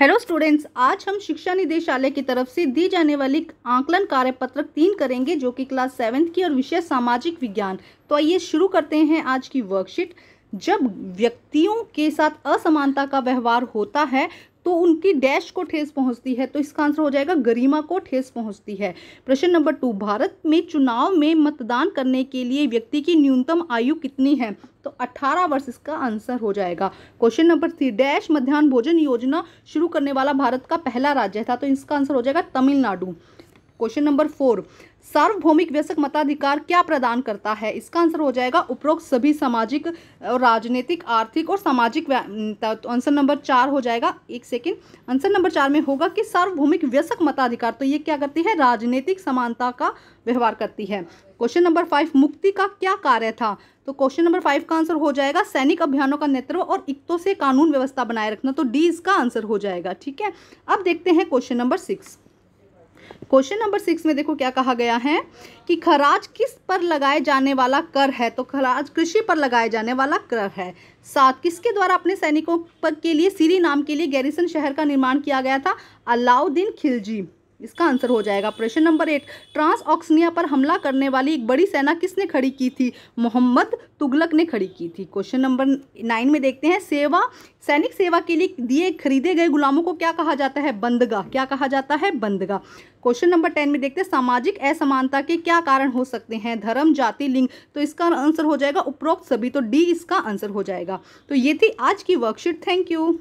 hello students आज हम शिक्षा निदेशालय की तरफ से दी जाने वाली आंकलन कार्य पत्रक तीन करेंगे जो कि क्लास सेवेंथ की और विषय सामाजिक विज्ञान तो आइए शुरू करते हैं आज की वर्कशीट जब व्यक्तियों के साथ असमानता का व्यवहार होता है तो उनकी डैश को ठेस पहुंचती है तो इसका आंसर हो जाएगा गरिमा को ठेस पहुंचती है प्रश्न नंबर टू भारत में चुनाव में मतदान करने के लिए व्यक्ति की न्यूनतम आयु कितनी है तो 18 वर्ष इसका आंसर हो जाएगा क्वेश्चन नंबर थ्री डैश मध्यान्ह भोजन योजना शुरू करने वाला भारत का पहला राज्य था तो इसका आंसर हो जाएगा तमिलनाडु क्वेश्चन नंबर फोर सार्वभौमिक व्यसक मताधिकार क्या प्रदान करता है इसका आंसर हो जाएगा उपरोक्त सभी सामाजिक और राजनीतिक आर्थिक और सामाजिक तो आंसर नंबर चार हो जाएगा एक सेकेंड आंसर नंबर चार में होगा कि सार्वभौमिक व्यसक मताधिकार तो ये क्या करती है राजनीतिक समानता का व्यवहार करती है क्वेश्चन नंबर फाइव मुक्ति का क्या कार्य था तो क्वेश्चन नंबर फाइव का आंसर हो जाएगा सैनिक अभियानों का नेतृत्व और इक्तों से कानून व्यवस्था बनाए रखना तो डी इसका आंसर हो जाएगा ठीक है अब देखते हैं question number six question number six में देखो क्या कहा गया है कि खराज किस पर लगाए जाने वाला कर है तो खराज कृषि पर लगाए जाने वाला कर है साथ किसके द्वारा अपने सैनिकों पर के लिए सीरी नाम के लिए गैरिसन शहर का निर्माण किया गया था अलाउद्दीन खिलजी इसका आंसर हो जाएगा प्रश्न नंबर एट ट्रांस ऑक्सनिया पर हमला करने वाली एक बड़ी सेना किसने खड़ी की थी मोहम्मद तुगलक ने खड़ी की थी क्वेश्चन नंबर नाइन में देखते हैं सेवा सैनिक सेवा के लिए दिए खरीदे गए गुलामों को क्या कहा जाता है बंदगा क्या कहा जाता है बंदगा क्वेश्चन नंबर टेन में देखते हैं सामाजिक असमानता के क्या कारण हो सकते हैं धर्म जाति लिंग तो इसका आंसर हो जाएगा उपरोक्त सभी तो डी इसका आंसर हो जाएगा तो ये थी आज की वर्कशीट थैंक यू